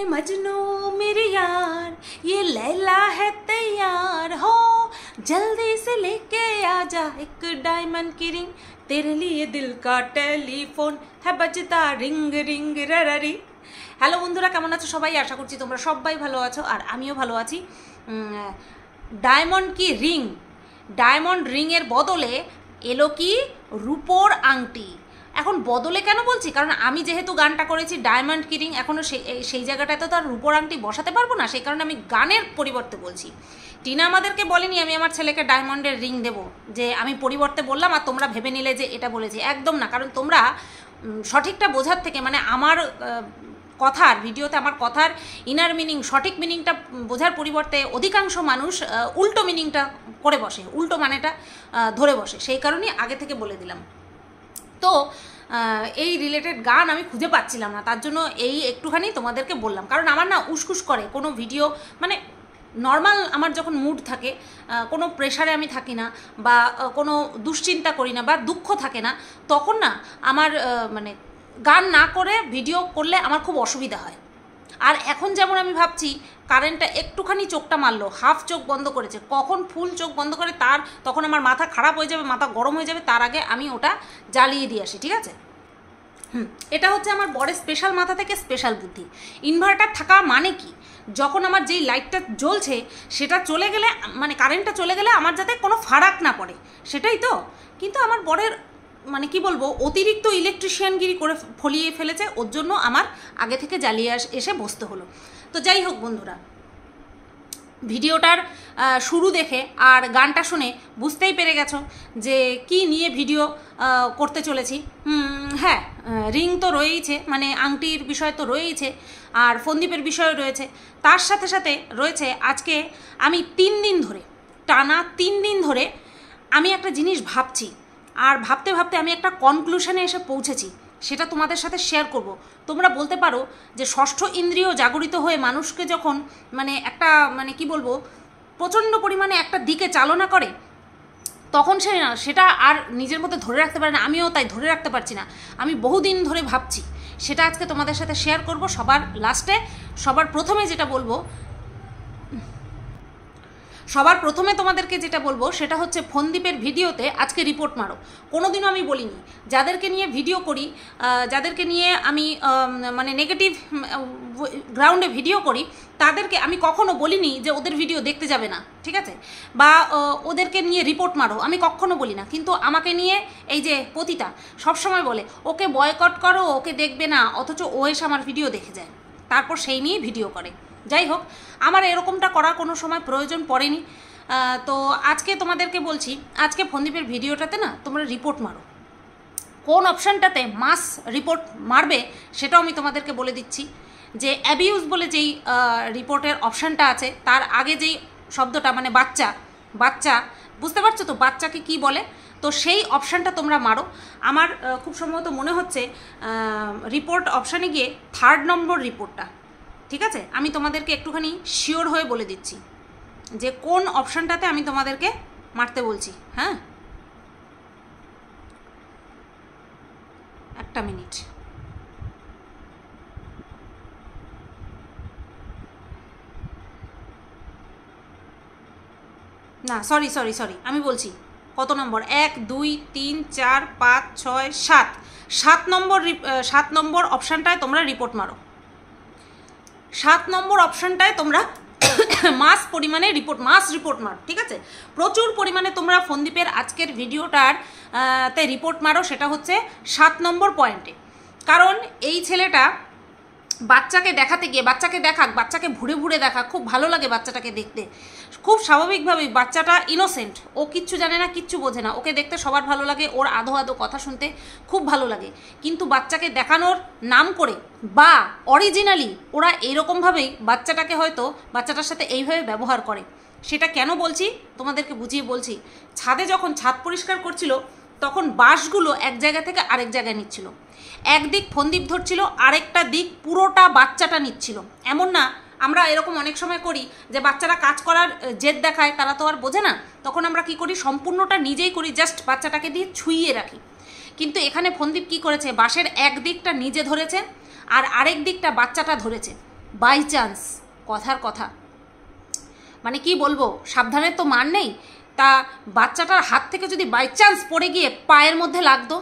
मजनू मेरे यार ये लैला है तैयार हो जल्दी से लेके आ जा एक डायमंड की रिंग तेरे लिए दिल का टेलीफोन है बजता रिंग रिंग ररी হ্যালো বন্ধুরা কেমন আছো সবাই আশা করছি তোমরা সবাই ভালো আছো আর আমিও ভালো আছি ডায়মন্ড কি রিং ডায়মন্ড রিংয়ের বদলে এলো কি রূপোর আংটি এখন বদলে কেন বলছি কারণ আমি যেহেতু গানটা করেছি ডায়মন্ড কিরিং এখনও সেই সেই জায়গাটাতে তো আর রূপর আংটি বসাতে পারবো না সেই কারণে আমি গানের পরিবর্তে বলছি টিনা আমাদেরকে বলেনি আমি আমার ছেলেকে ডায়মন্ডের রিং দেব যে আমি পরিবর্তে বললাম আর তোমরা ভেবে নিলে যে এটা বলেছি একদম না কারণ তোমরা সঠিকটা বোঝার থেকে মানে আমার কথার ভিডিওতে আমার কথার ইনার মিনিং সঠিক মিনিংটা বোঝার পরিবর্তে অধিকাংশ মানুষ উল্টো মিনিংটা করে বসে উল্টো মানেটা ধরে বসে সেই কারণেই আগে থেকে বলে দিলাম তো এই রিলেটেড গান আমি খুঁজে পাচ্ছিলাম না তার জন্য এই একটুখানি তোমাদেরকে বললাম কারণ আমার না উসকুস করে কোনো ভিডিও মানে নর্মাল আমার যখন মুড থাকে কোনো প্রেশারে আমি থাকি না বা কোনো দুশ্চিন্তা করি না বা দুঃখ থাকে না তখন না আমার মানে গান না করে ভিডিও করলে আমার খুব অসুবিধা হয় আর এখন যেমন আমি ভাবছি কারেন্টটা একটুখানি চোখটা মারলো হাফ চোখ বন্ধ করেছে কখন ফুল চোখ বন্ধ করে তার তখন আমার মাথা খারাপ হয়ে যাবে মাথা গরম হয়ে যাবে তার আগে আমি ওটা জ্বালিয়ে দিয়ে আসি ঠিক আছে হুম এটা হচ্ছে আমার বরের স্পেশাল মাথা থেকে স্পেশাল বুদ্ধি ইনভার্টার থাকা মানে কি যখন আমার যেই লাইটটা জ্বলছে সেটা চলে গেলে মানে কারেন্টটা চলে গেলে আমার যাতে কোনো ফারাক না পড়ে সেটাই তো কিন্তু আমার বরের মানে কি বলবো অতিরিক্ত ইলেকট্রিশিয়ানগিরি করে ফলিয়ে ফেলেছে ওর জন্য আমার আগে থেকে জ্বালিয়ে এসে বসতে হলো তো যাই হোক বন্ধুরা ভিডিওটার শুরু দেখে আর গানটা শুনে বুঝতেই পেরে গেছো যে কি নিয়ে ভিডিও করতে চলেছি হ্যাঁ রিং তো রয়েইছে মানে আংটির বিষয় তো রয়েইছে আর ফন্দীপের বিষয় রয়েছে তার সাথে সাথে রয়েছে আজকে আমি তিন দিন ধরে টানা তিন দিন ধরে আমি একটা জিনিস ভাবছি আর ভাবতে ভাবতে আমি একটা কনক্লুশনে এসে পৌঁছেছি সেটা তোমাদের সাথে শেয়ার করব তোমরা বলতে পারো যে ষষ্ঠ ইন্দ্রিয় জাগরিত হয়ে মানুষকে যখন মানে একটা মানে কি বলবো প্রচণ্ড পরিমাণে একটা দিকে চালনা করে তখন সে না সেটা আর নিজের মধ্যে ধরে রাখতে পারে না আমিও তাই ধরে রাখতে পারছি না আমি বহুদিন ধরে ভাবছি সেটা আজকে তোমাদের সাথে শেয়ার করব সবার লাস্টে সবার প্রথমে যেটা বলবো সবার প্রথমে তোমাদেরকে যেটা বলবো সেটা হচ্ছে ফোনদীপের ভিডিওতে আজকে রিপোর্ট মারো কোনোদিনও আমি বলিনি যাদেরকে নিয়ে ভিডিও করি যাদেরকে নিয়ে আমি মানে নেগেটিভ গ্রাউন্ডে ভিডিও করি তাদেরকে আমি কখনো বলিনি যে ওদের ভিডিও দেখতে যাবে না ঠিক আছে বা ওদেরকে নিয়ে রিপোর্ট মারো আমি কখনো বলি না কিন্তু আমাকে নিয়ে এই যে পতিতা সবসময় বলে ওকে বয়কট করো ওকে দেখবে না অথচ ও এসে আমার ভিডিও দেখে যায় তারপর সেই নিয়ে ভিডিও করে যাই হোক আমার এরকমটা করার কোনো সময় প্রয়োজন পড়েনি তো আজকে তোমাদেরকে বলছি আজকে ফন্দীপের ভিডিওটাতে না তোমরা রিপোর্ট মারো কোন অপশানটাতে মাস রিপোর্ট মারবে সেটাও আমি তোমাদেরকে বলে দিচ্ছি যে অ্যাবিউজ বলে যেই রিপোর্টের অপশানটা আছে তার আগে যেই শব্দটা মানে বাচ্চা বাচ্চা বুঝতে পারছো তো বাচ্চাকে কি বলে তো সেই অপশানটা তোমরা মারো আমার খুব সম্ভবত মনে হচ্ছে রিপোর্ট অপশানে গিয়ে থার্ড নম্বর রিপোর্টটা ঠিক আছে আমি তোমাদেরকে একটুখানি শিওর হয়ে বলে দিচ্ছি যে কোন অপশানটাতে আমি তোমাদেরকে মারতে বলছি হ্যাঁ একটা মিনিট না সরি সরি সরি আমি বলছি কত নম্বর এক দুই তিন চার পাঁচ ছয় সাত সাত নম্বর সাত নম্বর অপশানটায় তোমরা রিপোর্ট মারো সাত নম্বর অপশানটায় তোমরা মাস পরিমাণে রিপোর্ট মাস রিপোর্ট মার ঠিক আছে প্রচুর পরিমাণে তোমরা ফন্দীপের আজকের ভিডিওটার তে রিপোর্ট মারো সেটা হচ্ছে সাত নম্বর পয়েন্টে কারণ এই ছেলেটা বাচ্চাকে দেখাতে গিয়ে বাচ্চাকে দেখাক বাচ্চাকে ভুরে ভুরে দেখাক খুব ভালো লাগে বাচ্চাটাকে দেখতে খুব স্বাভাবিকভাবেই বাচ্চাটা ইনোসেন্ট ও কিচ্ছু জানে না কিচ্ছু বোঝে না ওকে দেখতে সবার ভালো লাগে ওর আধো আধো কথা শুনতে খুব ভালো লাগে কিন্তু বাচ্চাকে দেখানোর নাম করে বা অরিজিনালি ওরা এইরকমভাবেই বাচ্চাটাকে হয়তো বাচ্চাটার সাথে এইভাবে ব্যবহার করে সেটা কেন বলছি তোমাদেরকে বুঝিয়ে বলছি ছাদে যখন ছাদ পরিষ্কার করছিল তখন বাঁশগুলো এক জায়গা থেকে আরেক জায়গায় নিচ্ছিল একদিক ফন্দীপ ধরছিল আরেকটা দিক পুরোটা বাচ্চাটা নিচ্ছিল এমন না আমরা এরকম অনেক সময় করি যে বাচ্চারা কাজ করার জেদ দেখায় তারা তো আর বোঝে না তখন আমরা কি করি সম্পূর্ণটা নিজেই করি জাস্ট বাচ্চাটাকে দিয়ে ছুঁয়ে রাখি কিন্তু এখানে ফন্দীপ কি করেছে বাসের এক দিকটা নিজে ধরেছে আর আরেক দিকটা বাচ্চাটা ধরেছে বাই চান্স কথার কথা মানে কি বলবো সাবধানের তো মান নেই তা বাচ্চাটার হাত থেকে যদি বাই চান্স পড়ে গিয়ে পায়ের মধ্যে লাগতো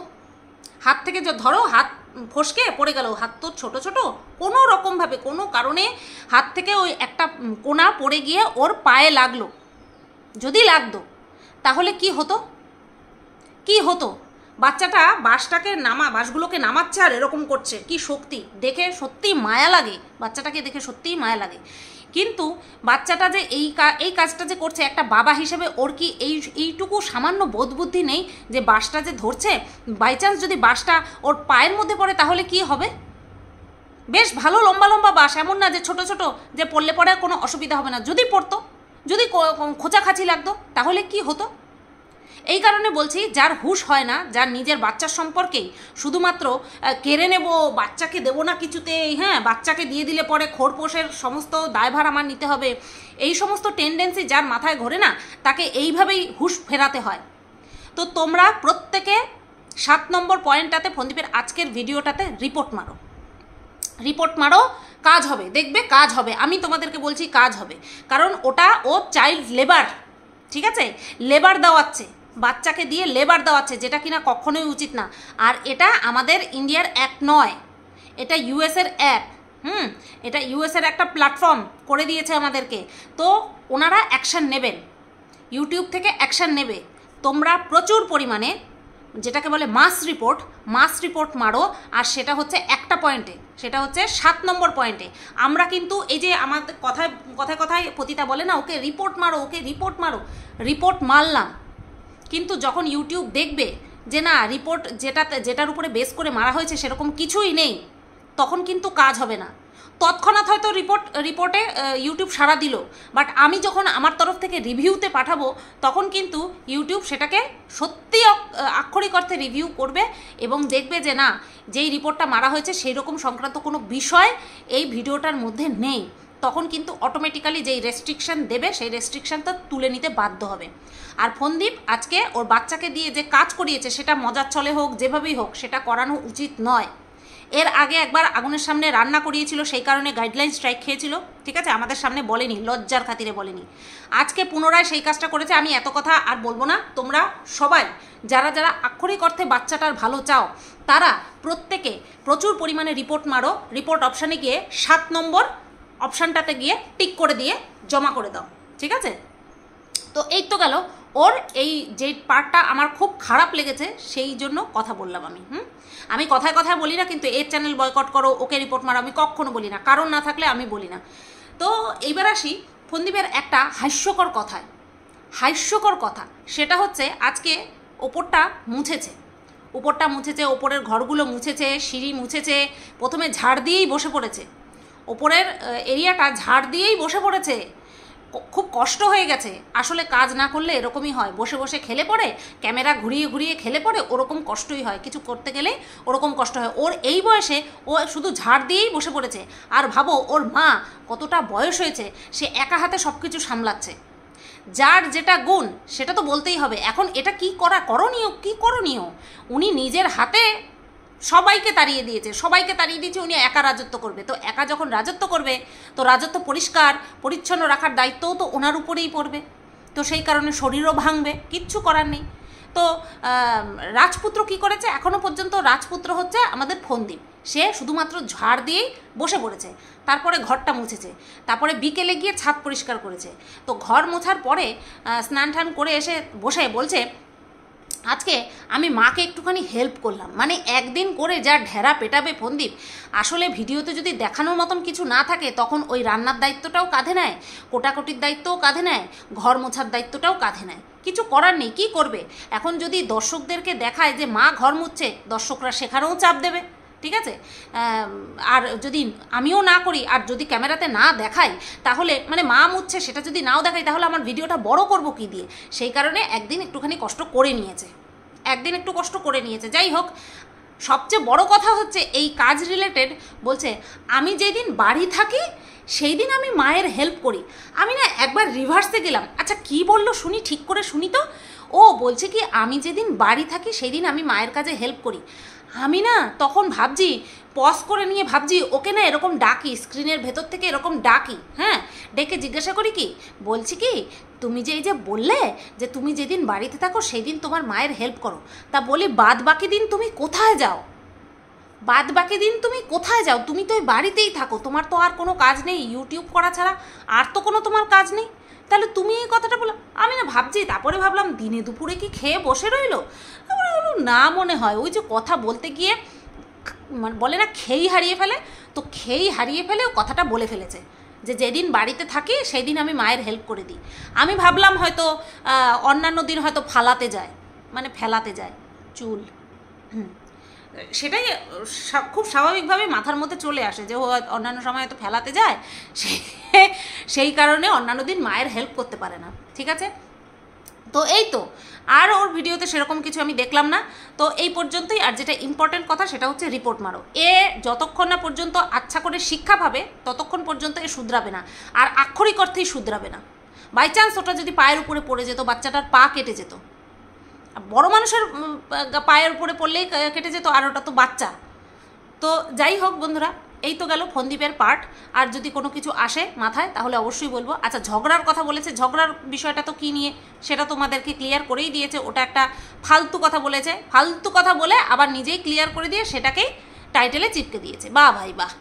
হাত থেকে যে ধরো হাত ফসকে পড়ে গেল হাত তো ছোটো ছোটো কোনো রকমভাবে কোনো কারণে হাত থেকে ওই একটা কোনা পড়ে গিয়ে ওর পায়ে লাগলো যদি লাগতো তাহলে কি হতো কি হতো বাচ্চাটা বাসটাকে নামা বাসগুলোকে নামাচ্ছে আর এরকম করছে কি শক্তি দেখে সত্যি মায়া লাগে বাচ্চাটাকে দেখে সত্যিই মায়া লাগে কিন্তু বাচ্চাটা যে এই এই কাজটা যে করছে একটা বাবা হিসেবে ওর কি এই এইটুকু সামান্য বোধবুদ্ধি নেই যে বাসটা যে ধরছে বাই চান্স যদি বাসটা ওর পায়ের মধ্যে পড়ে তাহলে কি হবে বেশ ভালো লম্বা লম্বা বাস এমন না যে ছোট ছোট যে পড়লে পরে কোনো অসুবিধা হবে না যদি পড়তো যদি খোঁচাখাচি লাগতো তাহলে কি হতো এই কারণে বলছি যার হুশ হয় না যার নিজের বাচ্চার সম্পর্কেই শুধুমাত্র কেড়ে নেব বাচ্চাকে দেব না কিছুতে হ্যাঁ বাচ্চাকে দিয়ে দিলে পরে খোরপোষের সমস্ত দায়ভার আমার নিতে হবে এই সমস্ত টেন্ডেন্সি যার মাথায় ঘোরে না তাকে এইভাবেই হুশ ফেরাতে হয় তো তোমরা প্রত্যেকে সাত নম্বর পয়েন্টটাতে ফন্দীপের আজকের ভিডিওটাতে রিপোর্ট মারো রিপোর্ট মারো কাজ হবে দেখবে কাজ হবে আমি তোমাদেরকে বলছি কাজ হবে কারণ ওটা ও চাইল্ড লেবার ঠিক আছে লেবার দেওয়াচ্ছে বাচ্চাকে দিয়ে লেবার দেওয়াচ্ছে যেটা কিনা কখনোই উচিত না আর এটা আমাদের ইন্ডিয়ার অ্যাপ নয় এটা ইউএসের অ্যাপ হুম এটা ইউএসের একটা প্ল্যাটফর্ম করে দিয়েছে আমাদেরকে তো ওনারা অ্যাকশান নেবেন ইউটিউব থেকে অ্যাকশান নেবে তোমরা প্রচুর পরিমাণে যেটাকে বলে মাস রিপোর্ট মাস রিপোর্ট মারো আর সেটা হচ্ছে একটা পয়েন্টে সেটা হচ্ছে সাত নম্বর পয়েন্টে আমরা কিন্তু এই যে আমাদের কথায় কথায় কথায় পতিতা বলে না ওকে রিপোর্ট মারো ওকে রিপোর্ট মারো রিপোর্ট মারলাম কিন্তু যখন ইউটিউব দেখবে যে না রিপোর্ট যেটা যেটার উপরে বেস করে মারা হয়েছে সেরকম কিছুই নেই তখন কিন্তু কাজ হবে না তৎক্ষণাৎ হয়তো রিপোর্ট রিপোর্টে ইউটিউব সাড়া দিল বাট আমি যখন আমার তরফ থেকে রিভিউতে পাঠাবো তখন কিন্তু ইউটিউব সেটাকে সত্যি আক্ষরিক অর্থে রিভিউ করবে এবং দেখবে যে না যেই রিপোর্টটা মারা হয়েছে সেই রকম সংক্রান্ত কোনো বিষয় এই ভিডিওটার মধ্যে নেই তখন কিন্তু অটোমেটিক্যালি যেই রেস্ট্রিকশান দেবে সেই রেস্ট্রিকশানটা তুলে নিতে বাধ্য হবে আর ফোনদীপ আজকে ওর বাচ্চাকে দিয়ে যে কাজ করিয়েছে সেটা মজার চলে হোক যেভাবেই হোক সেটা করানো উচিত নয় এর আগে একবার আগুনের সামনে রান্না করিয়েছিল সেই কারণে গাইডলাইন স্ট্রাইক খেয়েছিল ঠিক আছে আমাদের সামনে বলেনি লজ্জার খাতিরে বলেনি আজকে পুনরায় সেই কাজটা করেছে আমি এত কথা আর বলবো না তোমরা সবাই যারা যারা আক্ষরিক অর্থে বাচ্চাটার ভালো চাও তারা প্রত্যেকে প্রচুর পরিমাণে রিপোর্ট মারো রিপোর্ট অপশানে গিয়ে সাত নম্বর অপশানটাতে গিয়ে টিক করে দিয়ে জমা করে দাও ঠিক আছে তো এই তো গেল ওর এই যে পার্টটা আমার খুব খারাপ লেগেছে সেই জন্য কথা বললাম আমি হুম আমি কথায় কথায় বলি না কিন্তু এর চ্যানেল বয়কট করো ওকে রিপোর্ট মারো আমি কখনো বলি না কারণ না থাকলে আমি বলি না তো এইবার আসি ফন্দীপের একটা হাস্যকর কথায় হাস্যকর কথা সেটা হচ্ছে আজকে ওপরটা মুছেছে উপরটা মুছেছে ওপরের ঘরগুলো মুছেছে সিঁড়ি মুছেছে প্রথমে ঝাড় দিয়েই বসে পড়েছে ওপরের এরিয়াটা ঝাড় দিয়েই বসে পড়েছে খুব কষ্ট হয়ে গেছে আসলে কাজ না করলে এরকমই হয় বসে বসে খেলে পড়ে ক্যামেরা ঘুরিয়ে ঘুরিয়ে খেলে পড়ে ওরকম কষ্টই হয় কিছু করতে গেলে ওরকম কষ্ট হয় ওর এই বয়সে ও শুধু ঝাড় দিয়েই বসে পড়েছে আর ভাবো ওর মা কতটা বয়স হয়েছে সে একা হাতে সব কিছু সামলাচ্ছে যার যেটা গুণ সেটা তো বলতেই হবে এখন এটা কি করা করণীয় কি করণীয় উনি নিজের হাতে সবাইকে তাড়িয়ে দিয়েছে সবাইকে তাড়িয়ে দিয়েছে উনি একা রাজত্ব করবে তো একা যখন রাজত্ব করবে তো রাজত্ব পরিষ্কার পরিচ্ছন্ন রাখার দায়িত্বও তো ওনার উপরেই পড়বে তো সেই কারণে শরীরও ভাঙবে কিচ্ছু করার নেই তো রাজপুত্র কি করেছে এখনও পর্যন্ত রাজপুত্র হচ্ছে আমাদের ফন্দীপ সে শুধুমাত্র ঝাড় দিয়েই বসে পড়েছে তারপরে ঘরটা মুছেছে তারপরে বিকেলে গিয়ে ছাদ পরিষ্কার করেছে তো ঘর মোছার পরে স্নান টান করে এসে বসে বলছে আজকে আমি মাকে একটুখানি হেল্প করলাম মানে একদিন করে যা ঢেরা পেটাবে ফন্দীপ আসলে ভিডিওতে যদি দেখানোর মতন কিছু না থাকে তখন ওই রান্নার দায়িত্বটাও কাঁধে নেয় কোটাকটির দায়িত্বও কাঁধে নেয় ঘর মোছার দায়িত্বটাও কাঁধে নেয় কিছু করার নেই কী করবে এখন যদি দর্শকদেরকে দেখায় যে মা ঘর মুচ্ছে দর্শকরা সেখানেও চাপ দেবে ঠিক আছে আর যদি আমিও না করি আর যদি ক্যামেরাতে না দেখাই তাহলে মানে মা মুচ্ছে সেটা যদি নাও দেখাই তাহলে আমার ভিডিওটা বড় করব কি দিয়ে সেই কারণে একদিন একটুখানি কষ্ট করে নিয়েছে একদিন একটু কষ্ট করে নিয়েছে যাই হোক সবচেয়ে বড় কথা হচ্ছে এই কাজ রিলেটেড বলছে আমি যেদিন বাড়ি থাকি সেই দিন আমি মায়ের হেল্প করি আমি না একবার রিভার্সে গেলাম আচ্ছা কি বললো শুনি ঠিক করে শুনি তো ও বলছে কি আমি যেদিন বাড়ি থাকি সেই দিন আমি মায়ের কাজে হেল্প করি আমি না তখন ভাবছি পজ করে নিয়ে ভাবছি ওকে না এরকম ডাকি স্ক্রিনের ভেতর থেকে এরকম ডাকি হ্যাঁ ডেকে জিজ্ঞাসা করি কি বলছি কি তুমি যে এই যে বললে যে তুমি যেদিন বাড়িতে থাকো সেই দিন তোমার মায়ের হেল্প করো তা বলি বাদ বাকি দিন তুমি কোথায় যাও বাদ বাকি দিন তুমি কোথায় যাও তুমি তো ওই বাড়িতেই থাকো তোমার তো আর কোনো কাজ নেই ইউটিউব করা ছাড়া আর তো কোনো তোমার কাজ নেই তাহলে তুমি এই কথাটা বলো আমি না ভাবছি তারপরে ভাবলাম দিনে দুপুরে কি খেয়ে বসে রইলো না মনে হয় ওই যে কথা বলতে গিয়ে মানে বলে না খেই হারিয়ে ফেলে তো খেয়েই হারিয়ে ফেলে ও কথাটা বলে ফেলেছে যে যেদিন বাড়িতে থাকি সেই দিন আমি মায়ের হেল্প করে দিই আমি ভাবলাম হয়তো অন্যান্য দিন হয়তো ফালাতে যায় মানে ফেলাতে যায় চুল হুম সেটাই খুব স্বাভাবিকভাবে মাথার মধ্যে চলে আসে যে ও অন্যান্য সময় তো ফেলাতে যায় সে সেই কারণে অন্যান্য দিন মায়ের হেল্প করতে পারে না ঠিক আছে তো এই তো আর ওর ভিডিওতে সেরকম কিছু আমি দেখলাম না তো এই পর্যন্তই আর যেটা ইম্পর্টেন্ট কথা সেটা হচ্ছে রিপোর্ট মারো এ যতক্ষণ না পর্যন্ত আচ্ছা করে শিক্ষা পাবে ততক্ষণ পর্যন্ত এ শুধরাবে না আর আক্ষরিক অর্থেই শুধরাবে না বাই চান্স ওটা যদি পায়ের উপরে পড়ে যেত বাচ্চাটার পা কেটে যেত বড় মানুষের পায়ের উপরে পড়লেই কেটে যেত আর ওটা তো বাচ্চা তো যাই হোক বন্ধুরা এই তো গেল ফন্দীপের পার্ট আর যদি কোনো কিছু আসে মাথায় তাহলে অবশ্যই বলবো আচ্ছা ঝগড়ার কথা বলেছে ঝগড়ার বিষয়টা তো কী নিয়ে সেটা তোমাদেরকে ক্লিয়ার করেই দিয়েছে ওটা একটা ফালতু কথা বলেছে ফালতু কথা বলে আবার নিজেই ক্লিয়ার করে দিয়ে সেটাকেই টাইটেলে চিপকে দিয়েছে বা ভাই বাহ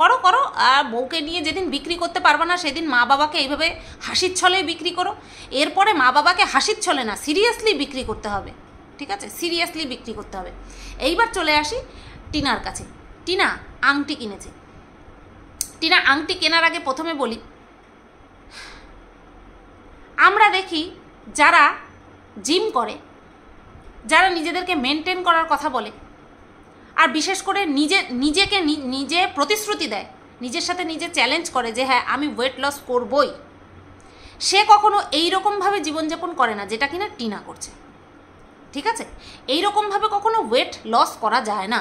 করো করো আর বউকে নিয়ে যেদিন বিক্রি করতে পারবে না সেদিন মা বাবাকে এইভাবে হাসির ছলে বিক্রি করো এরপরে মা বাবাকে হাসির ছলে না সিরিয়াসলি বিক্রি করতে হবে ঠিক আছে সিরিয়াসলি বিক্রি করতে হবে এইবার চলে আসি টিনার কাছে টিনা আংটি কিনেছে টিনা আংটি কেনার আগে প্রথমে বলি আমরা দেখি যারা জিম করে যারা নিজেদেরকে মেনটেন করার কথা বলে আর বিশেষ করে নিজে নিজেকে নিজে প্রতিশ্রুতি দেয় নিজের সাথে নিজে চ্যালেঞ্জ করে যে হ্যাঁ আমি ওয়েট লস করবই সে কখনো এইরকমভাবে জীবনযাপন করে না যেটা কিনা টিনা করছে ঠিক আছে এইরকমভাবে কখনো ওয়েট লস করা যায় না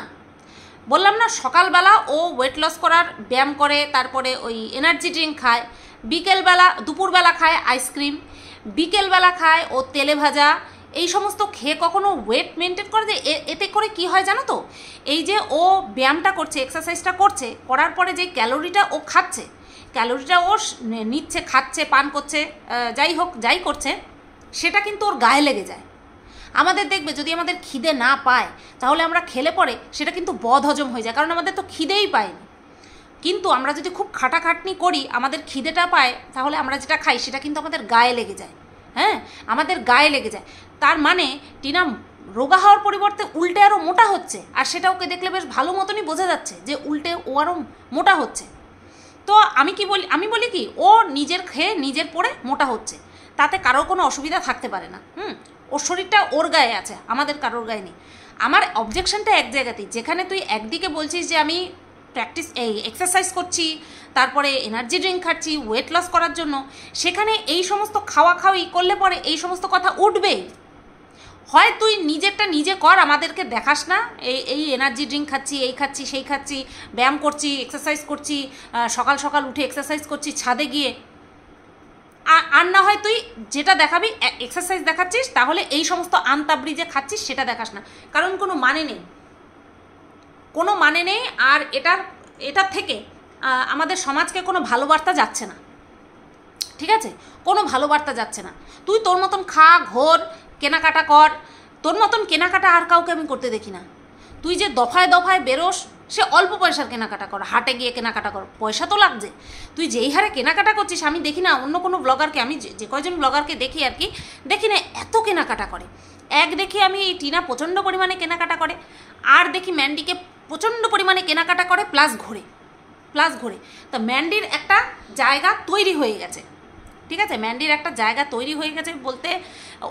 বললাম না সকালবেলা ও ওয়েট লস করার ব্যায়াম করে তারপরে ওই এনার্জি ড্রিঙ্ক খায় বিকেলবেলা দুপুরবেলা খায় আইসক্রিম বিকেলবেলা খায় ও তেলে ভাজা এই সমস্ত খেয়ে কখনো ওয়েট মেনটেন করে যে এতে করে কি হয় জানো তো এই যে ও ব্যায়ামটা করছে এক্সারসাইজটা করছে করার পরে যে ক্যালোরিটা ও খাচ্ছে ক্যালোরিটা ও নিচ্ছে খাচ্ছে পান করছে যাই হোক যাই করছে সেটা কিন্তু ওর গায়ে লেগে যায় আমাদের দেখবে যদি আমাদের খিদে না পায় তাহলে আমরা খেলে পরে সেটা কিন্তু বদহজম হয়ে যায় কারণ আমাদের তো খিদেই পায়নি কিন্তু আমরা যদি খুব খাটাখাটনি করি আমাদের খিদেটা পায় তাহলে আমরা যেটা খাই সেটা কিন্তু আমাদের গায়ে লেগে যায় হ্যাঁ আমাদের গায়ে লেগে যায় তার মানে টিনা রোগা হওয়ার পরিবর্তে উল্টে আরও মোটা হচ্ছে আর সেটা ওকে দেখলে বেশ ভালো মতনই বোঝা যাচ্ছে যে উল্টে ও আরও মোটা হচ্ছে তো আমি কি বলি আমি বলি কি ও নিজের খেয়ে নিজের পরে মোটা হচ্ছে তাতে কারোর কোনো অসুবিধা থাকতে পারে না হুম ওর শরীরটা ওর গায়ে আছে আমাদের কারোর গায়ে নেই আমার অবজেকশনটা এক জায়গাতেই যেখানে তুই একদিকে বলছিস যে আমি প্র্যাকটিস এই এক্সারসাইজ করছি তারপরে এনার্জি ড্রিঙ্ক খাচ্ছি ওয়েট লস করার জন্য সেখানে এই সমস্ত খাওয়া খাওয়াই করলে পরে এই সমস্ত কথা উঠবেই হয় তুই নিজেরটা নিজে কর আমাদেরকে দেখাস না এই এই এনার্জি ড্রিঙ্ক খাচ্ছি এই খাচ্ছি সেই খাচ্ছি ব্যায়াম করছি এক্সারসাইজ করছি সকাল সকাল উঠে এক্সারসাইজ করছি ছাদে গিয়ে আর না হয় তুই যেটা দেখাবি এক্সারসাইজ দেখাচ্ছিস তাহলে এই সমস্ত আনতাবড়ি যে খাচ্ছিস সেটা দেখাস না কারণ কোনো মানে নেই কোনো মানে নেই আর এটার এটার থেকে আমাদের সমাজকে কোনো ভালো বার্তা যাচ্ছে না ঠিক আছে কোনো ভালো বার্তা যাচ্ছে না তুই তোর মতন খা ঘোর কেনাকাটা কর তোর মতন কেনাকাটা আর কাউকে আমি করতে দেখি না তুই যে দফায় দফায় বেরোস সে অল্প পয়সার কেনাকাটা কর হাটে গিয়ে কেনাকাটা কর পয়সা তো লাগছে তুই যেই হারে কেনাকাটা করছিস আমি দেখি না অন্য কোনো ব্লগারকে আমি যে কয়জন ব্লগারকে দেখি আর কি দেখি না এত কেনাকাটা করে এক দেখি আমি এই টিনা প্রচণ্ড পরিমাণে কেনাকাটা করে আর দেখি ম্যান্ডিকে প্রচণ্ড পরিমাণে কেনাকাটা করে প্লাস ঘোরে প্লাস ঘোরে তা ম্যান্ডির একটা জায়গা তৈরি হয়ে গেছে ঠিক আছে ম্যান্ডির একটা জায়গা তৈরি হয়ে গেছে বলতে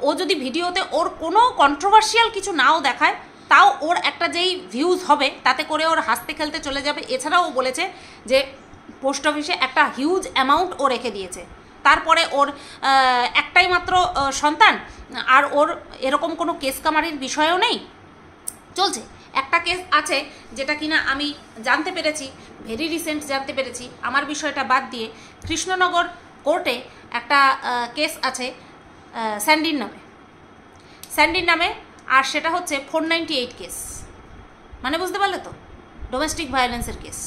ও যদি ভিডিওতে ওর কোনো কন্ট্রোভার্সিয়াল কিছু নাও দেখায় তাও ওর একটা যেই ভিউজ হবে তাতে করে ওর হাসতে খেলতে চলে যাবে এছাড়াও বলেছে যে পোস্ট অফিসে একটা হিউজ অ্যামাউন্ট ও রেখে দিয়েছে তারপরে ওর একটাই মাত্র সন্তান আর ওর এরকম কোনো কেস কামারির বিষয়ও নেই চলছে একটা কেস আছে যেটা কিনা আমি জানতে পেরেছি ভেরি রিসেন্ট জানতে পেরেছি আমার বিষয়টা বাদ দিয়ে কৃষ্ণনগর কোর্টে একটা কেস আছে স্যান্ডির নামে স্যান্ডির নামে আর সেটা হচ্ছে ফোর নাইনটি এইট কেস মানে বুঝতে পারলে তো ডোমেস্টিক ভায়োলেন্সের কেস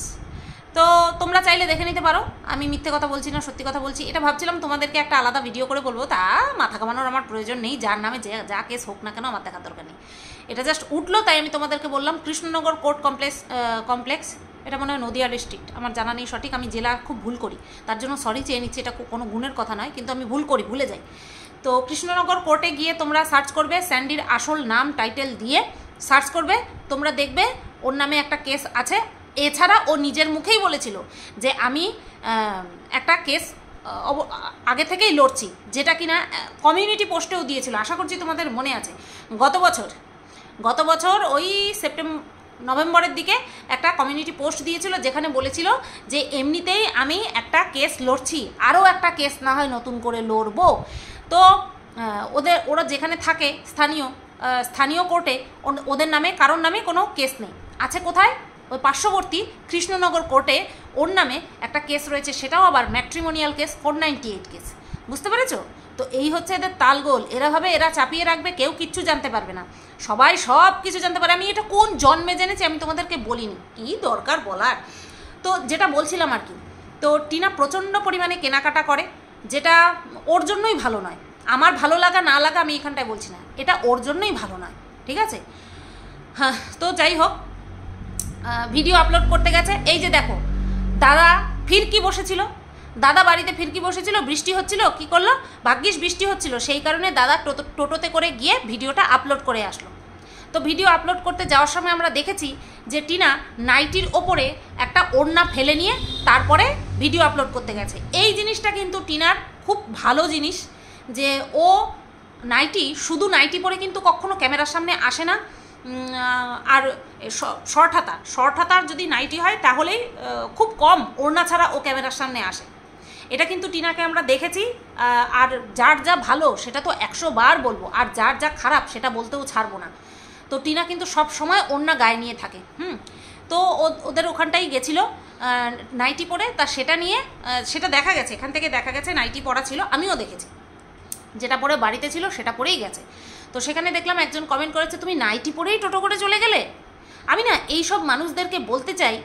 তো তোমরা চাইলে দেখে নিতে পারো আমি মিথ্যে কথা বলছি না সত্যি কথা বলছি এটা ভাবছিলাম তোমাদেরকে একটা আলাদা ভিডিও করে বলবো তা মাথা কামানোর আমার প্রয়োজন নেই যার নামে যে যা কেস হোক না কেন আমার দেখার দরকার নেই এটা জাস্ট উঠলো তাই আমি তোমাদেরকে বললাম কৃষ্ণনগর কোর্ট কমপ্লেক্স কমপ্লেক্স এটা মনে হয় নদিয়া ডিস্ট্রিক্ট আমার জানা নেই সঠিক আমি জেলা খুব ভুল করি তার জন্য সরি চেয়ে নিচ্ছি এটা কোনো গুণের কথা নয় কিন্তু আমি ভুল করি ভুলে যাই তো কৃষ্ণনগর কোর্টে গিয়ে তোমরা সার্চ করবে স্যান্ডির আসল নাম টাইটেল দিয়ে সার্চ করবে তোমরা দেখবে ওর নামে একটা কেস আছে এছাড়া ও নিজের মুখেই বলেছিল যে আমি একটা কেস আগে থেকেই লড়ছি যেটা কিনা কমিউনিটি পোস্টেও দিয়েছিল আশা করছি তোমাদের মনে আছে গত বছর গত বছর ওই সেপ্টেম্বর নভেম্বরের দিকে একটা কমিউনিটি পোস্ট দিয়েছিল যেখানে বলেছিল যে এমনিতেই আমি একটা কেস লড়ছি আরও একটা কেস না হয় নতুন করে লড়ব তো ওদের ওরা যেখানে থাকে স্থানীয় স্থানীয় কোর্টে ওদের নামে কারোর নামে কোনো কেস নেই আছে কোথায় ওই পার্শ্ববর্তী কৃষ্ণনগর কোর্টে ওর নামে একটা কেস রয়েছে সেটাও আবার matrimonial case four ninety eight case বুঝতে পেরেছো তো এই হচ্ছে এদের তালগোল এরাভাবে এরা চাপিয়ে রাখবে কেউ কিচ্ছু জানতে পারবে না সবাই সব কিছু জানতে পারে আমি এটা কোন জন্মে জেনেছি আমি তোমাদেরকে বলিনি কি দরকার বলার তো যেটা বলছিলাম আর কি তো টিনা প্রচণ্ড পরিমাণে কেনাকাটা করে যেটা ওর জন্যই ভালো নয় আমার ভালো লাগা না লাগা আমি এখানটায় বলছি না এটা ওর জন্যই ভালো নয় ঠিক আছে হ্যাঁ তো যাই হোক ভিডিও আপলোড করতে গেছে এই যে দেখো দাদা ফিরকি বসেছিল দাদা বাড়িতে ফিরকি বসেছিল বৃষ্টি হচ্ছিল কি করলো ভাগ্যিস বৃষ্টি হচ্ছিল সেই কারণে দাদা টোটোতে করে গিয়ে ভিডিওটা আপলোড করে আসলো তো ভিডিও আপলোড করতে যাওয়ার সময় আমরা দেখেছি যে টিনা নাইটির ওপরে একটা ওড়না ফেলে নিয়ে তারপরে ভিডিও আপলোড করতে গেছে এই জিনিসটা কিন্তু টিনার খুব ভালো জিনিস যে ও নাইটি শুধু নাইটি পরে কিন্তু কখনো ক্যামেরার সামনে আসে না আর শর্ট হাতা শর্ট হাতার যদি নাইটি হয় তাহলেই খুব কম ওড়না ছাড়া ও ক্যামেরার সামনে আসে এটা কিন্তু টিনাকে আমরা দেখেছি আর যার যা ভালো সেটা তো একশো বার বলবো আর যার যা খারাপ সেটা বলতেও ছাড়বো না তো টিনা কিন্তু সব সময় ওড়না গায়ে নিয়ে থাকে হুম তো ওদের ওখানটাই গেছিলো নাইটি পরে তা সেটা নিয়ে সেটা দেখা গেছে এখান থেকে দেখা গেছে নাইটি পরা ছিল আমিও দেখেছি যেটা পরে বাড়িতে ছিল সেটা পরেই গেছে তো সেখানে দেখলাম একজন কমেন্ট করেছে তুমি নাইটি পরেই টোটো করে চলে গেলে আমি না এই সব মানুষদেরকে বলতে চাই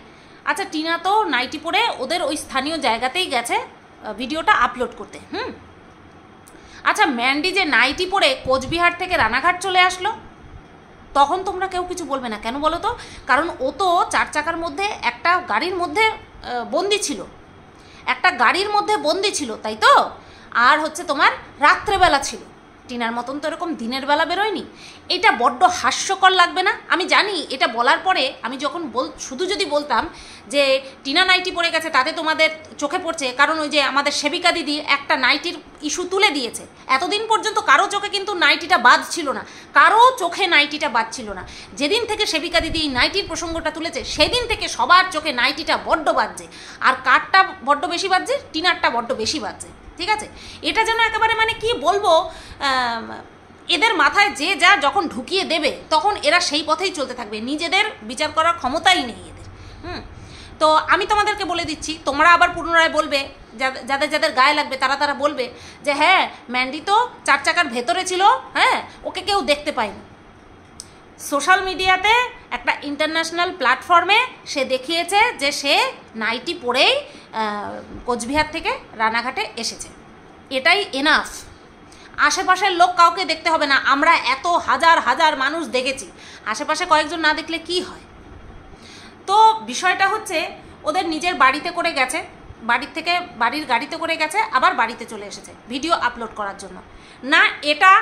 আচ্ছা টিনা তো নাইটি পরে ওদের ওই স্থানীয় জায়গাতেই গেছে ভিডিওটা আপলোড করতে হুম আচ্ছা ম্যান্ডি যে নাইটি পরে কোচবিহার থেকে রানাঘাট চলে আসলো তখন তোমরা কেউ কিছু বলবে না কেন বলো তো কারণ ও তো চার চাকার মধ্যে একটা গাড়ির মধ্যে বন্দি ছিল একটা গাড়ির মধ্যে বন্দি ছিল তাই তো আর হচ্ছে তোমার রাত্রেবেলা ছিল টিনার মতন তো এরকম দিনের বেলা বেরোয়নি এটা বড্ড হাস্যকর লাগবে না আমি জানি এটা বলার পরে আমি যখন বল শুধু যদি বলতাম যে টিনা নাইটি পড়ে গেছে তাতে তোমাদের চোখে পড়ছে কারণ ওই যে আমাদের সেবিকা দিদি একটা নাইটির ইস্যু তুলে দিয়েছে এতদিন পর্যন্ত কারো চোখে কিন্তু নাইটিটা বাদ ছিল না কারো চোখে নাইটিটা বাদ ছিল না যেদিন থেকে সেবিকা দিদি নাইটির প্রসঙ্গটা তুলেছে সেদিন থেকে সবার চোখে নাইটিটা বড্ড বাজছে আর কারটা বড্ড বেশি বাজছে টিনারটা বড্ড বেশি বাজছে ঠিক আছে এটা যেন একেবারে মানে কি বলবো এদের মাথায় যে যা যখন ঢুকিয়ে দেবে তখন এরা সেই পথেই চলতে থাকবে নিজেদের বিচার করার ক্ষমতাই নেই এদের হুম তো আমি তোমাদেরকে বলে দিচ্ছি তোমরা আবার পুনরায় বলবে যাদের যাদের গায়ে লাগবে তারা তারা বলবে যে হ্যাঁ ম্যান্ডি তো চার চাকার ভেতরে ছিল হ্যাঁ ওকে কেউ দেখতে পায়নি সোশ্যাল মিডিয়াতে একটা ইন্টারন্যাশনাল প্ল্যাটফর্মে সে দেখিয়েছে যে সে নাইটি পরেই কোচবিহার থেকে রানাঘাটে এসেছে এটাই এনাফ আশেপাশের লোক কাউকে দেখতে হবে না আমরা এত হাজার হাজার মানুষ দেখেছি আশেপাশে কয়েকজন না দেখলে কি হয় তো বিষয়টা হচ্ছে ওদের নিজের বাড়িতে করে গেছে বাড়ির থেকে বাড়ির গাড়িতে করে গেছে আবার বাড়িতে চলে এসেছে ভিডিও আপলোড করার জন্য না এটা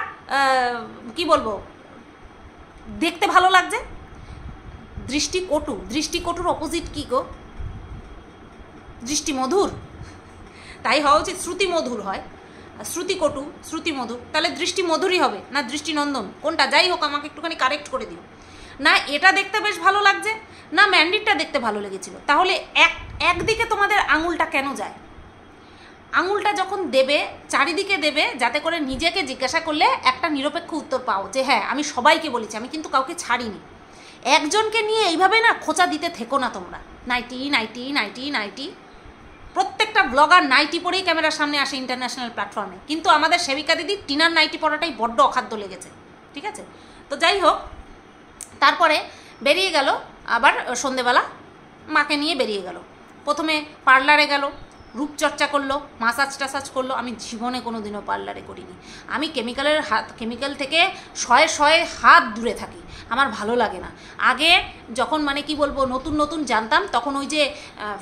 কি বলবো দেখতে ভালো লাগছে দৃষ্টি কটু দৃষ্টি কটুর অপোজিট কী গো দৃষ্টি মধুর তাই হওয়া উচিত শ্রুতি মধুর হয় শ্রুতি কটু শ্রুতি মধুর তাহলে দৃষ্টি মধুরই হবে না দৃষ্টিনন্দন কোনটা যাই হোক আমাকে একটুখানি কারেক্ট করে দিও না এটা দেখতে বেশ ভালো লাগছে না ম্যান্ডিটটা দেখতে ভালো লেগেছিল তাহলে এক একদিকে তোমাদের আঙুলটা কেন যায় আঙুলটা যখন দেবে চারিদিকে দেবে যাতে করে নিজেকে জিজ্ঞাসা করলে একটা নিরপেক্ষ উত্তর পাও যে হ্যাঁ আমি সবাইকে বলেছি আমি কিন্তু কাউকে ছাড়িনি একজনকে নিয়ে এইভাবে না খোঁচা দিতে থেকো না তোমরা নাইটি নাইটি নাইটি নাইটি প্রত্যেকটা ব্লগার নাইটি পরেই ক্যামেরার সামনে আসে ইন্টারন্যাশনাল প্ল্যাটফর্মে কিন্তু আমাদের সেবিকা দিদি টিনার নাইটি পরাটাই বড্ড অখাদ্য লেগেছে ঠিক আছে তো যাই হোক তারপরে বেরিয়ে গেল আবার সন্ধেবেলা মাকে নিয়ে বেরিয়ে গেল প্রথমে পার্লারে গেল রূপচর্চা করলো মাসাজ টাসাজ করলো আমি জীবনে কোনো দিনও পার্লারে করিনি আমি কেমিক্যালের হাত কেমিক্যাল থেকে শয়ে শয়ে হাত দূরে থাকি আমার ভালো লাগে না আগে যখন মানে কি বলবো নতুন নতুন জানতাম তখন ওই যে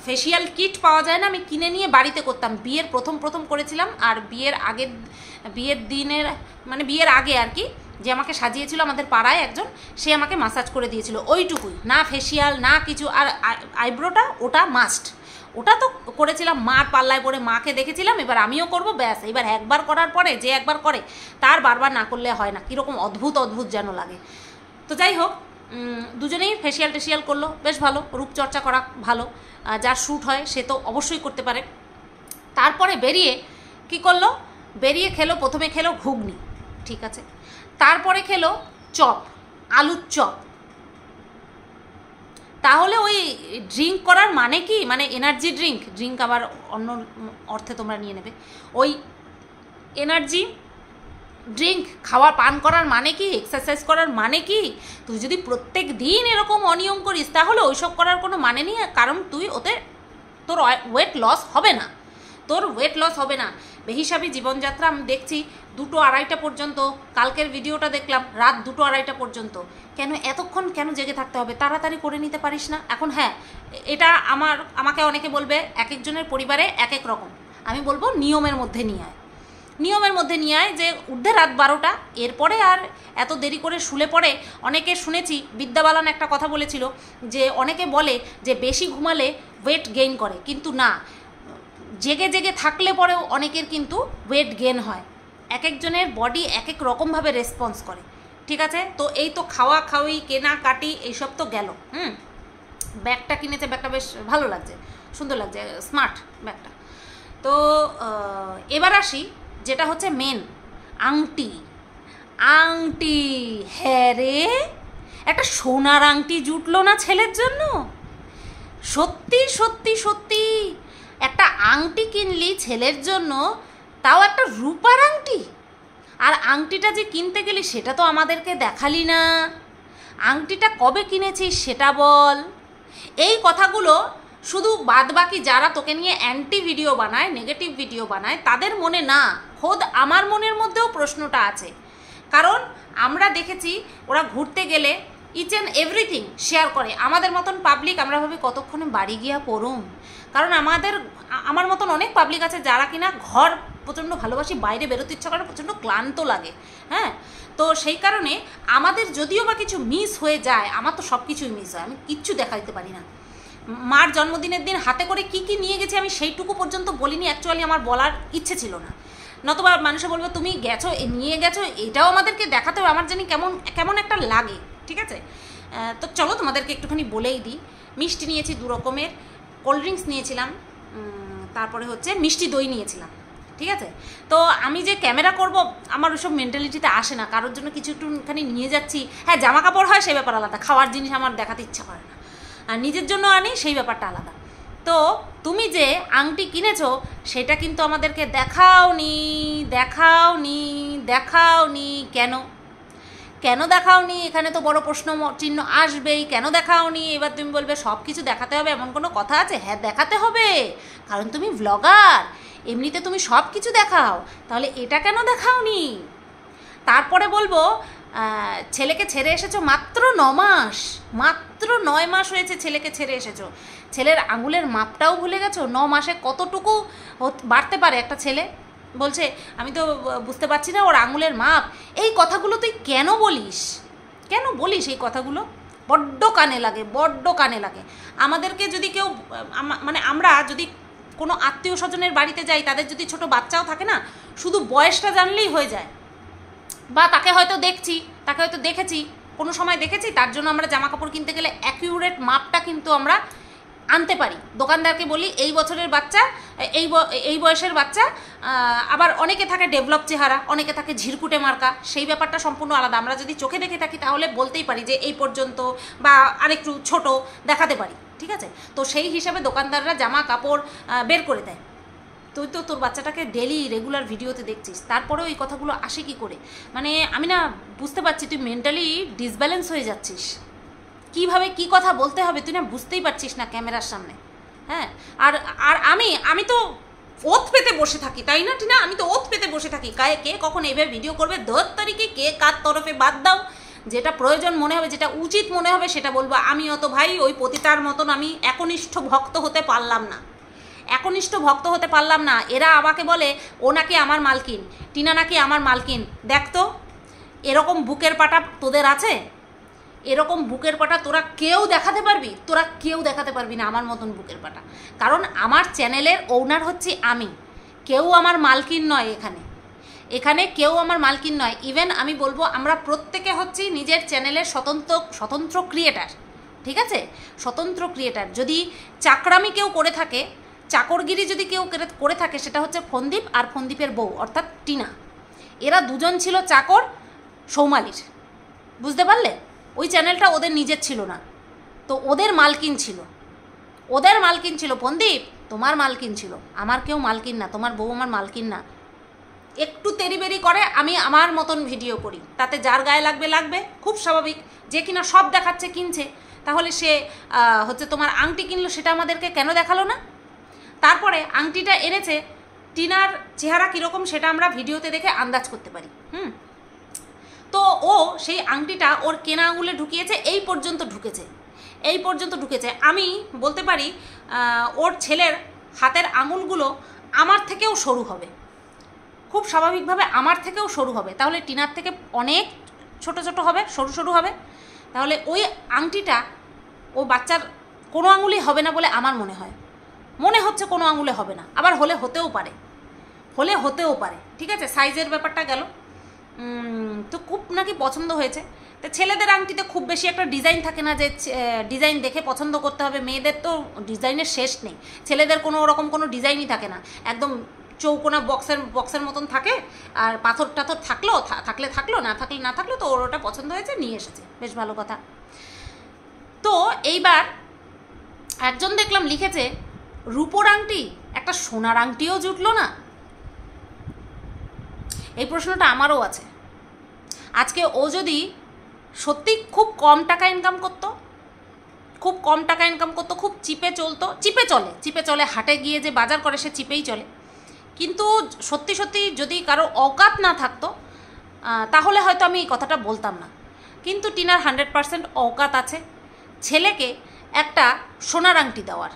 ফেসিয়াল কিট পাওয়া যায় না আমি কিনে নিয়ে বাড়িতে করতাম বিয়ের প্রথম প্রথম করেছিলাম আর বিয়ের আগের বিয়ের দিনের মানে বিয়ের আগে আর কি যে আমাকে সাজিয়েছিল আমাদের পাড়ায় একজন সে আমাকে মাসাজ করে দিয়েছিল ওইটুকুই না ফেসিয়াল না কিছু আর আইব্রোটা ওটা মাস্ট ওটা তো করেছিলাম মার পাল্লায় পড়ে মাকে দেখেছিলাম এবার আমিও করব ব্যাস এবার একবার করার পরে যে একবার করে তার বারবার না করলে হয় না কীরকম অদ্ভুত অদ্ভুত যেন লাগে তো যাই হোক দুজনেই ফেসিয়াল টেসিয়াল করলো বেশ ভালো রূপচর্চা করা ভালো যার শ্যুট হয় সে তো অবশ্যই করতে পারে তারপরে বেরিয়ে কি করলো বেরিয়ে খেলো প্রথমে খেলো ঘুগনি ঠিক আছে তারপরে খেলো চপ আলুর চপ তাহলে ওই ড্রিঙ্ক করার মানে কি মানে এনার্জি ড্রিঙ্ক ড্রিঙ্ক আবার অন্য অর্থে তোমরা নিয়ে নেবে ওই এনার্জি ড্রিঙ্ক খাওয়া পান করার মানে কি এক্সারসাইজ করার মানে কি তুই যদি প্রত্যেক দিন এরকম অনিয়ম করিস তাহলে ওইসব করার কোনো মানে নেই কারণ তুই ওতে তোর ওয়েট লস হবে না তোর ওয়েট লস হবে না হিসাবে জীবনযাত্রা আমি দেখছি দুটো আড়াইটা পর্যন্ত কালকের ভিডিওটা দেখলাম রাত দুটো আড়াইটা পর্যন্ত কেন এতক্ষণ কেন জেগে থাকতে হবে তাড়াতাড়ি করে নিতে পারিস না এখন হ্যাঁ এটা আমার আমাকে অনেকে বলবে এক একজনের পরিবারে এক এক রকম আমি বলবো নিয়মের মধ্যে নিয়ে আয় নিয়মের মধ্যে নিয়ে আয় যে ঊর্ধ্বে রাত বারোটা এরপরে আর এত দেরি করে শুলে পড়ে অনেকে শুনেছি বালান একটা কথা বলেছিল যে অনেকে বলে যে বেশি ঘুমালে ওয়েট গেইন করে কিন্তু না জেগে জেগে থাকলে পরেও অনেকের কিন্তু ওয়েট গেন হয় এক একজনের বডি এক এক রকমভাবে রেসপন্স করে ঠিক আছে তো এই তো খাওয়া খাওয়ি কেনা কাটি এইসব তো গেল হুম ব্যাগটা কিনেছে ব্যাগটা বেশ ভালো লাগছে সুন্দর লাগছে স্মার্ট ব্যাগটা তো এবার আসি যেটা হচ্ছে মেন আংটি আংটি হ্যারে একটা সোনার আংটি জুটলো না ছেলের জন্য সত্যি সত্যি সত্যি একটা আংটি কিনলি ছেলের জন্য তাও একটা রূপার আংটি আর আংটিটা যে কিনতে গেলি সেটা তো আমাদেরকে দেখালি না আংটিটা কবে কিনেছিস সেটা বল এই কথাগুলো শুধু বাদ বাকি যারা তোকে নিয়ে অ্যান্টি ভিডিও বানায় নেগেটিভ ভিডিও বানায় তাদের মনে না খোদ আমার মনের মধ্যেও প্রশ্নটা আছে কারণ আমরা দেখেছি ওরা ঘুরতে গেলে ইচ অ্যান্ড এভরিথিং শেয়ার করে আমাদের মতন পাবলিক আমরা ভাবি কতক্ষণে বাড়ি গিয়া পড়ুম কারণ আমাদের আমার মতন অনেক পাবলিক আছে যারা কিনা ঘর প্রচণ্ড ভালোবাসি বাইরে বেরোতে ইচ্ছা করে প্রচণ্ড ক্লান্ত লাগে হ্যাঁ তো সেই কারণে আমাদের যদিও বা কিছু মিস হয়ে যায় আমার তো সব কিছুই মিস হয় আমি কিচ্ছু দেখা দিতে পারি না মার জন্মদিনের দিন হাতে করে কি কি নিয়ে গেছি আমি সেইটুকু পর্যন্ত বলিনি অ্যাকচুয়ালি আমার বলার ইচ্ছে ছিল না নতবা মানুষে বলবে তুমি গেছো নিয়ে গেছো এটাও আমাদেরকে দেখাতে হবে আমার জানি কেমন কেমন একটা লাগে ঠিক আছে তো চলো তোমাদেরকে একটুখানি বলেই দিই মিষ্টি নিয়েছি দু রকমের কোল্ড ড্রিঙ্কস নিয়েছিলাম তারপরে হচ্ছে মিষ্টি দই নিয়েছিলাম ঠিক আছে তো আমি যে ক্যামেরা করব আমার ওইসব মেন্টালিটিতে আসে না কারোর জন্য কিছু একটুখানি নিয়ে যাচ্ছি হ্যাঁ জামা কাপড় হয় সেই ব্যাপার আলাদা খাওয়ার জিনিস আমার দেখাতে ইচ্ছা করে না আর নিজের জন্য আনি সেই ব্যাপারটা আলাদা তো তুমি যে আংটি কিনেছ সেটা কিন্তু আমাদেরকে দেখাও দেখাও নি নি দেখাও নি কেন কেন দেখাওনি এখানে তো বড় প্রশ্ন চিহ্ন আসবেই কেন দেখাওনি এবার তুমি বলবে সব কিছু দেখাতে হবে এমন কোনো কথা আছে হ্যাঁ দেখাতে হবে কারণ তুমি ভ্লগার এমনিতে তুমি সব কিছু দেখাও তাহলে এটা কেন দেখাওনি তারপরে বলবো ছেলেকে ছেড়ে এসেছো মাত্র ন মাস মাত্র নয় মাস হয়েছে ছেলেকে ছেড়ে এসেছো ছেলের আঙুলের মাপটাও ভুলে গেছো ন মাসে কতটুকু বাড়তে পারে একটা ছেলে বলছে আমি তো বুঝতে পারছি না ওর আঙুলের মাপ এই কথাগুলো তুই কেন বলিস কেন বলিস এই কথাগুলো বড্ড কানে লাগে বড্ড কানে লাগে আমাদেরকে যদি কেউ মানে আমরা যদি কোনো আত্মীয় স্বজনের বাড়িতে যাই তাদের যদি ছোট বাচ্চাও থাকে না শুধু বয়সটা জানলেই হয়ে যায় বা তাকে হয়তো দেখছি তাকে হয়তো দেখেছি কোনো সময় দেখেছি তার জন্য আমরা জামা কাপড় কিনতে গেলে অ্যাকিউরেট মাপটা কিন্তু আমরা আনতে পারি দোকানদারকে বলি এই বছরের বাচ্চা এই এই বয়সের বাচ্চা আবার অনেকে থাকে ডেভেলপ চেহারা অনেকে থাকে ঝিরকুটে মার্কা সেই ব্যাপারটা সম্পূর্ণ আলাদা আমরা যদি চোখে দেখে থাকি তাহলে বলতেই পারি যে এই পর্যন্ত বা আরেকটু ছোট দেখাতে পারি ঠিক আছে তো সেই হিসাবে দোকানদাররা জামা কাপড় বের করে দেয় তুই তো তোর বাচ্চাটাকে ডেলি রেগুলার ভিডিওতে দেখছিস তারপরেও এই কথাগুলো আসে কি করে মানে আমি না বুঝতে পারছি তুই মেন্টালি ডিসব্যালেন্স হয়ে যাচ্ছিস কিভাবে কি কথা বলতে হবে তুই না বুঝতেই পারছিস না ক্যামেরার সামনে হ্যাঁ আর আর আমি আমি তো ওত পেতে বসে থাকি তাই না টিনা আমি তো ওত পেতে বসে থাকি কায়ে কে কখন এইভাবে ভিডিও করবে ধর তারিখে কে কার তরফে বাদ দাও যেটা প্রয়োজন মনে হবে যেটা উচিত মনে হবে সেটা বলবো আমি অত ভাই ওই পতিতার মতন আমি একনিষ্ঠ ভক্ত হতে পারলাম না একনিষ্ঠ ভক্ত হতে পারলাম না এরা আমাকে বলে ও নাকি আমার মালকিন টিনা নাকি আমার মালকিন দেখ তো এরকম বুকের পাটা তোদের আছে এরকম বুকের পাটা তোরা কেউ দেখাতে পারবি তোরা কেউ দেখাতে পারবি না আমার মতন বুকের পাটা কারণ আমার চ্যানেলের ওনার হচ্ছে আমি কেউ আমার মালকিন নয় এখানে এখানে কেউ আমার মালকিন নয় ইভেন আমি বলবো আমরা প্রত্যেকে হচ্ছি নিজের চ্যানেলের স্বতন্ত্র স্বতন্ত্র ক্রিয়েটার ঠিক আছে স্বতন্ত্র ক্রিয়েটার যদি চাকরামি কেউ করে থাকে চাকরগিরি যদি কেউ করে থাকে সেটা হচ্ছে ফন্দীপ আর ফন্দীপের বউ অর্থাৎ টিনা এরা দুজন ছিল চাকর সৌমালির বুঝতে পারলে ওই চ্যানেলটা ওদের নিজের ছিল না তো ওদের মালকিন ছিল ওদের মালকিন ছিল পন্দীপ তোমার মালকিন ছিল আমার কেউ মালকিন না তোমার বউ আমার মালকিন না একটু তেরিবেরি করে আমি আমার মতন ভিডিও করি তাতে যার গায়ে লাগবে লাগবে খুব স্বাভাবিক যে কিনা সব দেখাচ্ছে কিনছে তাহলে সে হচ্ছে তোমার আংটি কিনলো সেটা আমাদেরকে কেন দেখালো না তারপরে আংটিটা এনেছে টিনার চেহারা কীরকম সেটা আমরা ভিডিওতে দেখে আন্দাজ করতে পারি হুম তো ও সেই আংটিটা ওর কেনা আঙুলে ঢুকিয়েছে এই পর্যন্ত ঢুকেছে এই পর্যন্ত ঢুকেছে আমি বলতে পারি ওর ছেলের হাতের আঙুলগুলো আমার থেকেও সরু হবে খুব স্বাভাবিকভাবে আমার থেকেও সরু হবে তাহলে টিনার থেকে অনেক ছোট ছোট হবে সরু সরু হবে তাহলে ওই আংটিটা ও বাচ্চার কোনো আঙুলই হবে না বলে আমার মনে হয় মনে হচ্ছে কোনো আঙুলে হবে না আবার হলে হতেও পারে হলে হতেও পারে ঠিক আছে সাইজের ব্যাপারটা গেল তো খুব নাকি পছন্দ হয়েছে তো ছেলেদের আংটিতে খুব বেশি একটা ডিজাইন থাকে না যে ডিজাইন দেখে পছন্দ করতে হবে মেয়েদের তো ডিজাইনের শেষ নেই ছেলেদের কোনো ওরকম কোনো ডিজাইনই থাকে না একদম চৌকোনা বক্সের বক্সের মতন থাকে আর পাথর টাথর থাকলো থাকলে থাকলো না থাকলে না থাকলো তো ওর ওটা পছন্দ হয়েছে নিয়ে এসেছে বেশ ভালো কথা তো এইবার একজন দেখলাম লিখেছে রূপোর আংটি একটা সোনার আংটিও জুটলো না এই প্রশ্নটা আমারও আছে আজকে ও যদি সত্যি খুব কম টাকা ইনকাম করত খুব কম টাকা ইনকাম করতো খুব চিপে চলতো চিপে চলে চিপে চলে হাটে গিয়ে যে বাজার করে সে চিপেই চলে কিন্তু সত্যি সত্যি যদি কারো অকাত না থাকতো তাহলে হয়তো আমি এই কথাটা বলতাম না কিন্তু টিনার হান্ড্রেড পারসেন্ট অকাত আছে ছেলেকে একটা সোনার আংটি দেওয়ার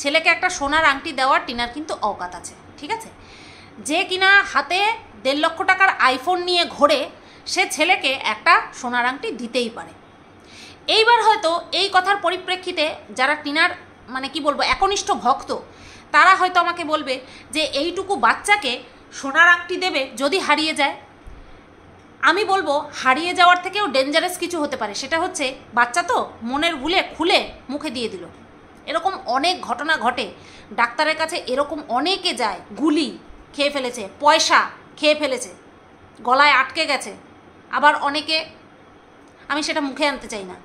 ছেলেকে একটা সোনার আংটি দেওয়ার টিনার কিন্তু অকাত আছে ঠিক আছে যে কিনা হাতে দেড় লক্ষ টাকার আইফোন নিয়ে ঘোরে সে ছেলেকে একটা সোনার আংটি দিতেই পারে এইবার হয়তো এই কথার পরিপ্রেক্ষিতে যারা টিনার মানে কি বলবো একনিষ্ঠ ভক্ত তারা হয়তো আমাকে বলবে যে এইটুকু বাচ্চাকে সোনার আংটি দেবে যদি হারিয়ে যায় আমি বলবো হারিয়ে যাওয়ার থেকেও ডেঞ্জারাস কিছু হতে পারে সেটা হচ্ছে বাচ্চা তো মনের ভুলে খুলে মুখে দিয়ে দিল এরকম অনেক ঘটনা ঘটে ডাক্তারের কাছে এরকম অনেকে যায় গুলি খেয়ে ফেলেছে পয়সা খেয়ে ফেলেছে গলায় আটকে গেছে আবার অনেকে আমি সেটা মুখে আনতে চাই না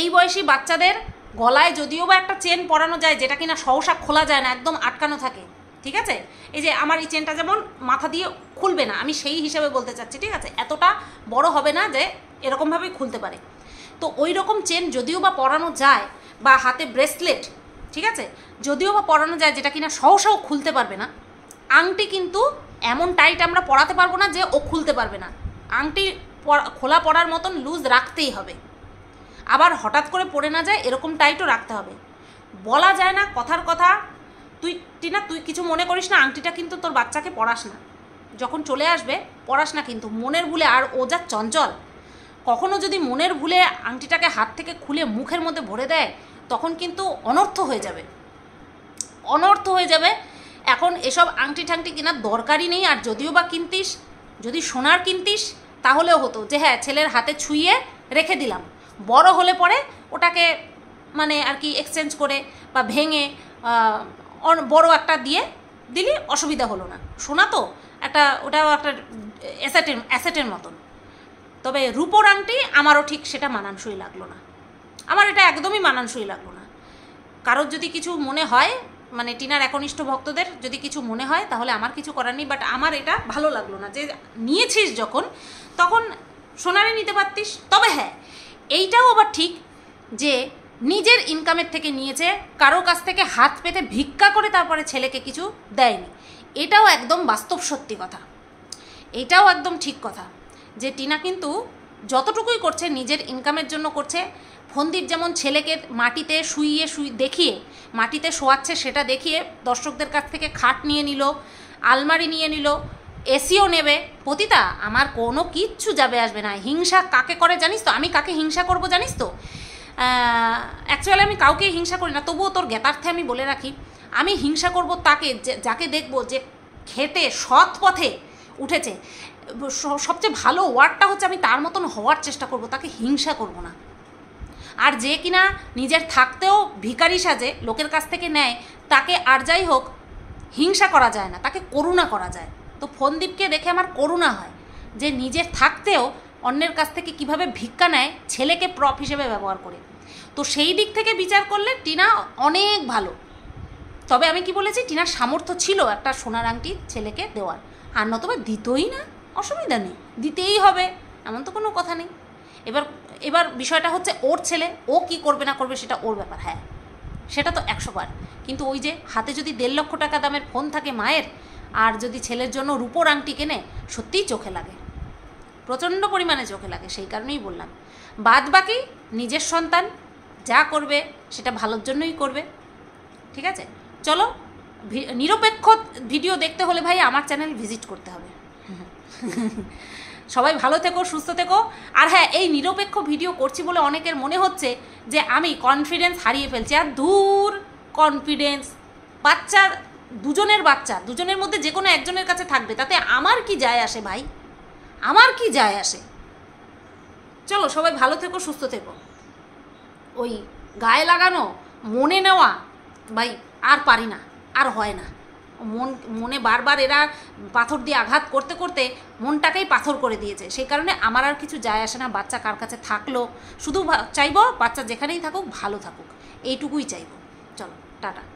এই বয়সী বাচ্চাদের গলায় যদিও বা একটা চেন পরানো যায় যেটা কিনা সহসা খোলা যায় না একদম আটকানো থাকে ঠিক আছে এই যে আমার এই চেনটা যেমন মাথা দিয়ে খুলবে না আমি সেই হিসাবে বলতে চাচ্ছি ঠিক আছে এতটা বড় হবে না যে এরকমভাবেই খুলতে পারে তো ওই রকম চেন যদিও বা পরানো যায় বা হাতে ব্রেসলেট ঠিক আছে যদিও বা পরানো যায় যেটা কিনা সহসাও খুলতে পারবে না আংটি কিন্তু এমন টাইট আমরা পড়াতে পারবো না যে ও খুলতে পারবে না আংটি খোলা পড়ার মতন লুজ রাখতেই হবে আবার হঠাৎ করে পড়ে না যায় এরকম টাইটও রাখতে হবে বলা যায় না কথার কথা তুই টিনা তুই কিছু মনে করিস না আংটিটা কিন্তু তোর বাচ্চাকে পড়াস না যখন চলে আসবে পড়াস না কিন্তু মনের ভুলে আর ও যা চঞ্চল কখনো যদি মনের ভুলে আংটিটাকে হাত থেকে খুলে মুখের মধ্যে ভরে দেয় তখন কিন্তু অনর্থ হয়ে যাবে অনর্থ হয়ে যাবে এখন এসব আংটি ঠাংটি কেনার দরকারই নেই আর যদিও বা কিনতিস যদি সোনার কিনতিস তাহলেও হতো যে হ্যাঁ ছেলের হাতে ছুঁয়ে রেখে দিলাম বড় হলে পরে ওটাকে মানে আর কি এক্সচেঞ্জ করে বা ভেঙে বড় একটা দিয়ে দিলে অসুবিধা হলো না সোনা তো একটা ওটাও একটা অ্যাসেটের অ্যাসেটের মতন তবে রূপোর আংটি আমারও ঠিক সেটা মানানসই লাগলো না আমার এটা একদমই মানানসই লাগলো না কারোর যদি কিছু মনে হয় মানে টিনার একনিষ্ঠ ভক্তদের যদি কিছু মনে হয় তাহলে আমার কিছু করার নেই বাট আমার এটা ভালো লাগলো না যে নিয়েছিস যখন তখন সোনারে নিতে পারতিস তবে হ্যাঁ এইটাও আবার ঠিক যে নিজের ইনকামের থেকে নিয়েছে কারো কাছ থেকে হাত পেতে ভিক্ষা করে তারপরে ছেলেকে কিছু দেয়নি এটাও একদম বাস্তব সত্যি কথা এটাও একদম ঠিক কথা যে টিনা কিন্তু যতটুকুই করছে নিজের ইনকামের জন্য করছে ফন্দির যেমন ছেলেকে মাটিতে শুইয়ে শুই দেখিয়ে মাটিতে শোয়াচ্ছে সেটা দেখিয়ে দর্শকদের কাছ থেকে খাট নিয়ে নিল আলমারি নিয়ে নিল এসিও নেবে পতিতা আমার কোনো কিচ্ছু যাবে আসবে না হিংসা কাকে করে জানিস তো আমি কাকে হিংসা করব জানিস তো অ্যাকচুয়ালি আমি কাউকে হিংসা করি না তবুও তোর জ্ঞাতার্থে আমি বলে রাখি আমি হিংসা করব তাকে যাকে দেখব যে খেটে সৎ পথে উঠেছে সবচেয়ে ভালো ওয়ার্ডটা হচ্ছে আমি তার মতন হওয়ার চেষ্টা করব তাকে হিংসা করব না আর যে কিনা নিজের থাকতেও ভিকারি সাজে লোকের কাছ থেকে নেয় তাকে আর যাই হোক হিংসা করা যায় না তাকে করুণা করা যায় তো ফোনদীপকে দেখে আমার করুণা হয় যে নিজের থাকতেও অন্যের কাছ থেকে কিভাবে ভিক্ষা নেয় ছেলেকে প্রপ হিসেবে ব্যবহার করে তো সেই দিক থেকে বিচার করলে টিনা অনেক ভালো তবে আমি কি বলেছি টিনার সামর্থ্য ছিল একটা সোনার আংটি ছেলেকে দেওয়ার আর নতবা দিতই না অসুবিধা নেই দিতেই হবে এমন তো কোনো কথা নেই এবার এবার বিষয়টা হচ্ছে ওর ছেলে ও কি করবে না করবে সেটা ওর ব্যাপার হ্যাঁ সেটা তো একশো বার কিন্তু ওই যে হাতে যদি দেড় লক্ষ টাকা দামের ফোন থাকে মায়ের আর যদি ছেলের জন্য রূপোর আংটি কেনে সত্যিই চোখে লাগে প্রচণ্ড পরিমাণে চোখে লাগে সেই কারণেই বললাম বাদ বাকি নিজের সন্তান যা করবে সেটা ভালোর জন্যই করবে ঠিক আছে চলো নিরপেক্ষ ভিডিও দেখতে হলে ভাই আমার চ্যানেল ভিজিট করতে হবে সবাই ভালো থেকো সুস্থ থেকো আর হ্যাঁ এই নিরপেক্ষ ভিডিও করছি বলে অনেকের মনে হচ্ছে যে আমি কনফিডেন্স হারিয়ে ফেলছি আর দূর কনফিডেন্স বাচ্চা দুজনের বাচ্চা দুজনের মধ্যে যে কোনো একজনের কাছে থাকবে তাতে আমার কি যায় আসে ভাই আমার কি যায় আসে চলো সবাই ভালো থেকো সুস্থ থেকো ওই গায়ে লাগানো মনে নেওয়া ভাই আর পারি না আর হয় না মন মনে বারবার এরা পাথর দিয়ে আঘাত করতে করতে মনটাকেই পাথর করে দিয়েছে সেই কারণে আমার আর কিছু যায় আসে না বাচ্চা কার কাছে থাকলো শুধু চাইব বাচ্চা যেখানেই থাকুক ভালো থাকুক এইটুকুই চাইব চলো টাটা